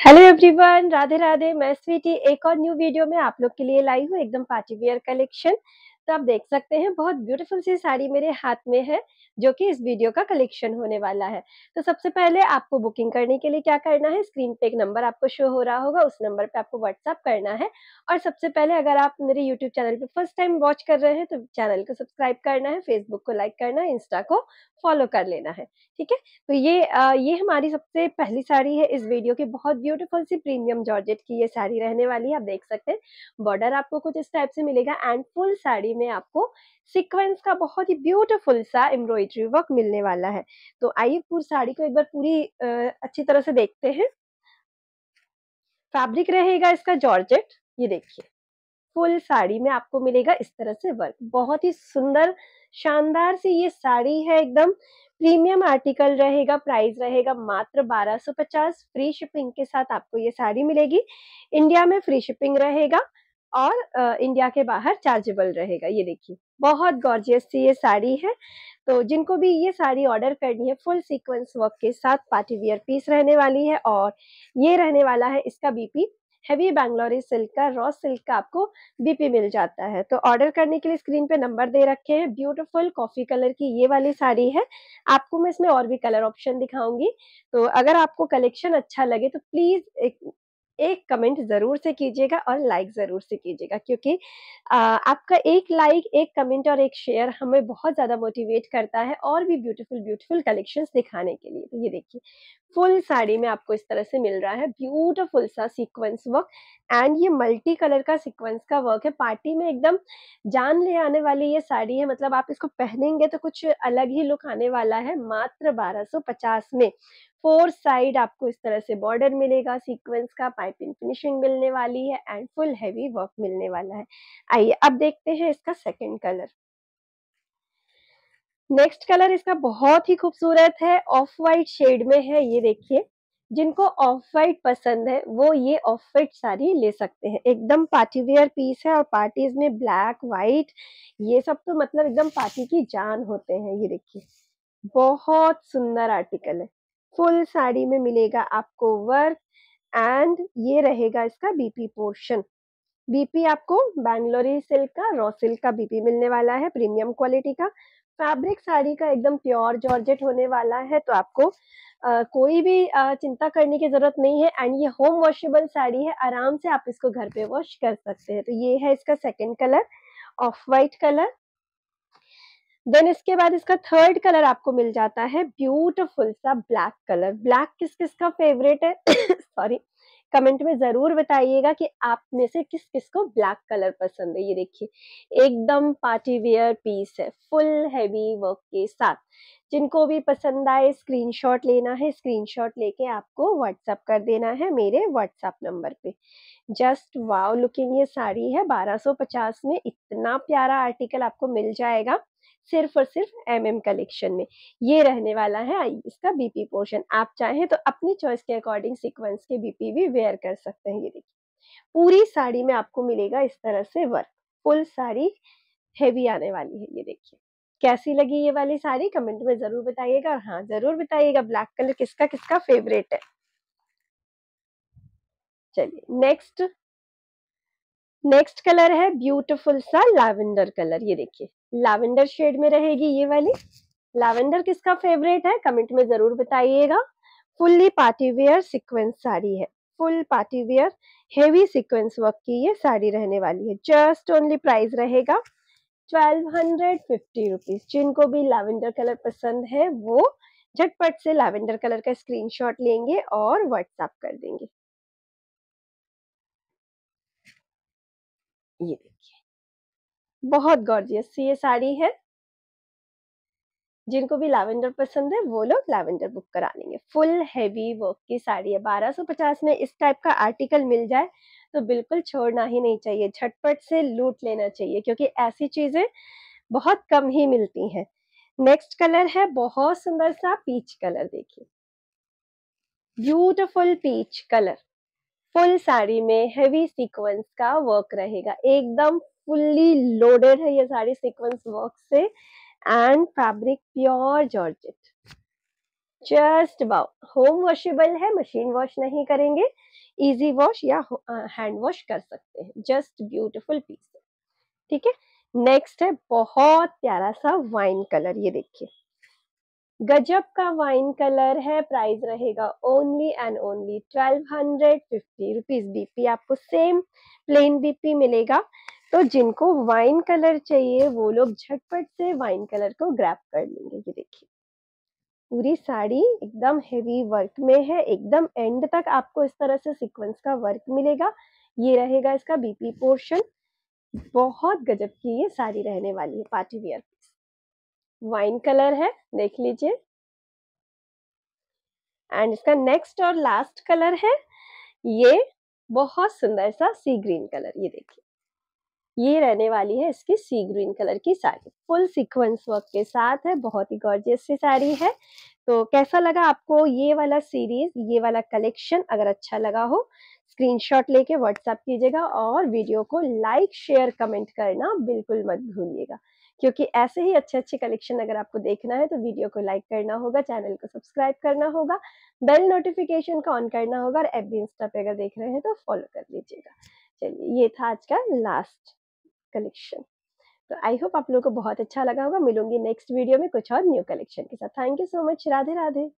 hello everyone Radhe Radhe मैं स्वीटी एक और न्यू वीडियो में आप लोग के लिए लाई हूँ एकदम पार्टी वियर कलेक्शन तो आप देख सकते हैं बहुत ब्यूटीफुल सी साड़ी मेरे हाथ में है जो कि इस वीडियो का कलेक्शन होने वाला है तो सबसे पहले आपको बुकिंग करने के लिए क्या करना है स्क्रीन पे एक नंबर आपको शो हो रहा होगा उस नंबर पे आपको व्हाट्सअप करना है और सबसे पहले अगर आप मेरे यूट्यूब चैनल पे फर्स्ट टाइम वॉच कर रहे हैं तो चैनल को सब्सक्राइब करना है फेसबुक को लाइक करना है इंस्टा को फॉलो कर लेना है ठीक है तो ये आ, ये हमारी सबसे पहली साड़ी है इस वीडियो की बहुत ब्यूटीफुल सी प्रीमियम जॉर्जेट की ये साड़ी रहने वाली है आप देख सकते हैं बॉर्डर आपको कुछ इस टाइप से मिलेगा एंड फुल साड़ी साड़ी में आपको सीक्वेंस का बहुत ही ब्यूटीफुल सा एम्ब्रॉयडरी वर्क मिलने वाला है तो आइए पूरी साड़ी को एक बार पूरी अच्छी तरह से देखते हैं फैब्रिक रहेगा इसका जॉर्जेट ये देखिए फुल साड़ी में आपको मिलेगा इस तरह से वर्क बहुत ही सुंदर शानदार सी ये साड़ी है एकदम प्रीमियम आर्टिकल रहेगा प्राइस रहेगा मात्र 1250 फ्री शिपिंग के साथ आपको ये साड़ी मिलेगी इंडिया में फ्री शिपिंग रहेगा और इंडिया के बाहर चार्जेबल रहेगा ये देखिए बहुत गॉर्जियस सी ये साड़ी है तो जिनको भी ये साड़ी ऑर्डर करनी है फुल सीक्वेंस वर्क के साथ पार्टी वियर पीस रहने वाली है और ये रहने वाला है इसका बीपी हैवी बैंगलोरी सिल्क का रॉ सिल्क का आपको बीपी मिल जाता है तो ऑर्डर करने के लिए स्क्रीन पे नंबर दे रखे हैं ब्यूटीफुल कॉफी कलर की ये वाली साड़ी है आपको मैं इसमें और भी कलर ऑप्शन दिखाऊंगी तो अगर आपको कलेक्शन अच्छा लगे तो प्लीज एक एक कमेंट ज़रूर से कीजिएगा और लाइक ज़रूर से कीजिएगा क्योंकि आपका एक लाइक एक कमेंट और एक शेयर हमें बहुत ज़्यादा मोटिवेट करता है और भी ब्यूटीफुल ब्यूटीफुल कलेक्शंस दिखाने के लिए तो ये देखिए फुल साड़ी में आपको इस तरह से मिल रहा है ब्यूटीफुल सा सीक्वेंस वर्क एंड ये मल्टी कलर का सीक्वेंस का वर्क है पार्टी में एकदम जान ले आने वाली ये साड़ी है मतलब आप इसको पहनेंगे तो कुछ अलग ही लुक आने वाला है मात्र बारह में फोर साइड आपको इस तरह से बॉर्डर मिलेगा सीक्वेंस का पाइपिंग फिनिशिंग मिलने वाली है एंड फुल हैवी वर्क मिलने वाला है आइए अब देखते हैं इसका सेकेंड कलर नेक्स्ट कलर इसका बहुत ही खूबसूरत है ऑफ वाइट शेड में है ये देखिए जिनको ऑफ वाइट पसंद है वो ये ऑफ वाइट साड़ी ले सकते हैं एकदम पार्टी वेयर पीस है और पार्टीज में ब्लैक व्हाइट ये सब तो मतलब एकदम पार्टी की जान होते हैं ये देखिए बहुत सुंदर आर्टिकल है फुल साड़ी में मिलेगा आपको वर्क एंड ये रहेगा इसका बीपी पोर्शन बीपी आपको बैंगलोरी सिल्क का रॉ सिल्क का बीपी मिलने वाला है प्रीमियम क्वालिटी का फैब्रिक साड़ी का एकदम प्योर जॉर्जेट होने वाला है तो आपको आ, कोई भी आ, चिंता करने की जरूरत नहीं है एंड ये होम वॉशेबल साड़ी है आराम से आप इसको घर पे वॉश कर सकते हैं तो ये है इसका second colour off white colour then इसके बाद इसका थर्ड कलर आपको मिल जाता है ब्यूटिफुल सा ब्लैक कलर ब्लैक किस किस का फेवरेट है सॉरी कमेंट में जरूर बताइएगा कि आप में से किस किस को ब्लैक कलर पसंद है ये देखिए एकदम पार्टी वेयर पीस है फुल हैवी वर्क के साथ जिनको भी पसंद आए स्क्रीनशॉट लेना है स्क्रीनशॉट लेके आपको व्हाट्सअप कर देना है मेरे व्हाट्सअप नंबर पे जस्ट वाव लुकिंग ये साड़ी है 1250 में इतना प्यारा आर्टिकल आपको मिल जाएगा सिर्फ और सिर्फ एम एम कलेक्शन में ये रहने वाला है इसका बीपी पोर्शन आप चाहें तो अपनी चॉइस के अकॉर्डिंग सिक्वेंस के बीपी भी वेयर कर सकते हैं ये देखिए पूरी साड़ी में आपको मिलेगा इस तरह से वर्क फुल साड़ी हैवी आने वाली है ये देखिए कैसी लगी ये वाली साड़ी कमेंट में जरूर बताइएगा और हाँ जरूर बताइएगा ब्लैक कलर किसका किसका फेवरेट है चलिए नेक्स्ट नेक्स्ट कलर है ब्यूटीफुल सा लैवेंडर कलर ये देखिए लैवेंडर शेड में रहेगी ये वाली लैवेंडर किसका फेवरेट है कमेंट में जरूर बताइएगा फुल्ली पार्टीवियर सिक्वेंस साड़ी है full party wear heavy sequence work की ये साड़ी रहने वाली है जस्ट ओनली प्राइस रहेगा ट्वेल्व हंड्रेड फिफ्टी रुपीज जिनको भी लैवेंडर कलर पसंद है वो झटपट से लैवेंडर कलर का स्क्रीनशॉट लेंगे और व्हाट्सएप कर देंगे ये देखिए बहुत गॉर्जियस ये साड़ी है जिनको भी लैवेंडर पसंद है वो लोग लैवेंडर बुक करा लेंगे फुल हैवी वर्क की साड़ी है 1250 में इस टाइप का आर्टिकल मिल जाए तो बिल्कुल छोड़ना ही नहीं चाहिए झटपट से लूट लेना चाहिए क्योंकि ऐसी चीजें बहुत कम ही मिलती हैं नेक्स्ट कलर है बहुत सुंदर सा पीच कलर देखिए beautiful peach colour full sari में हेवी सीक्वेंस का वर्क रहेगा एकदम फुल्ली लोडेड है ये साड़ी सीक्वेंस वर्क से and fabric pure georgette just about home washable है मशीन वॉश नहीं करेंगे इजी वॉश या हैंड वॉश कर सकते हैं जस्ट ब्यूटिफुल पीस ठीक है नेक्स्ट है बहुत प्यारा सा वाइन कलर ये देखिए गजब का वाइन कलर है प्राइस रहेगा only and only twelve hundred fifty rupees BP आपको सेम प्लेन बीपी मिलेगा तो जिनको वाइन कलर चाहिए वो लोग झटपट से वाइन कलर को ग्रैप कर लेंगे ये देखिए पूरी साड़ी एकदम हेवी वर्क में है एकदम एंड तक आपको इस तरह से सीक्वेंस का वर्क मिलेगा ये रहेगा इसका बीपी पोर्शन बहुत गजब की ये साड़ी रहने वाली है पार्टी वियर वाइन कलर है देख लीजिए एंड इसका नेक्स्ट और लास्ट कलर है ये बहुत सुंदर सा सी ग्रीन कलर ये देखिए ये रहने वाली है इसकी सी ग्रीन कलर की साड़ी फुल सीक्वेंस वर्क के साथ है बहुत ही गॉर्जियस सी साड़ी है तो कैसा लगा आपको ये वाला सीरीज ये वाला कलेक्शन अगर अच्छा लगा हो स्क्रीनशॉट लेके व्हाट्सएप कीजिएगा और वीडियो को लाइक शेयर कमेंट करना बिल्कुल मत भूलिएगा क्योंकि ऐसे ही अच्छे अच्छे कलेक्शन अगर आपको देखना है तो वीडियो को लाइक करना होगा चैनल को सब्सक्राइब करना होगा बेल नोटिफिकेशन का ऑन करना होगा और एफ बी इंस्टा पे अगर देख रहे हैं तो फॉलो कर लीजिएगा चलिए ये था आज का लास्ट कलेक्शन तो आई होप आप लोगों को बहुत अच्छा लगा होगा मिलूंगी नेक्स्ट वीडियो में कुछ और न्यू कलेक्शन के साथ thank you so much Radhe Radhe